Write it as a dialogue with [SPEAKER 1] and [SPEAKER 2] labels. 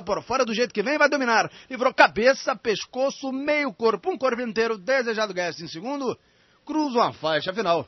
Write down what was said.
[SPEAKER 1] por fora do jeito que vem vai dominar. Livrou cabeça, pescoço, meio corpo, um corpo inteiro. Desejado Guedes em segundo. Cruza uma faixa final.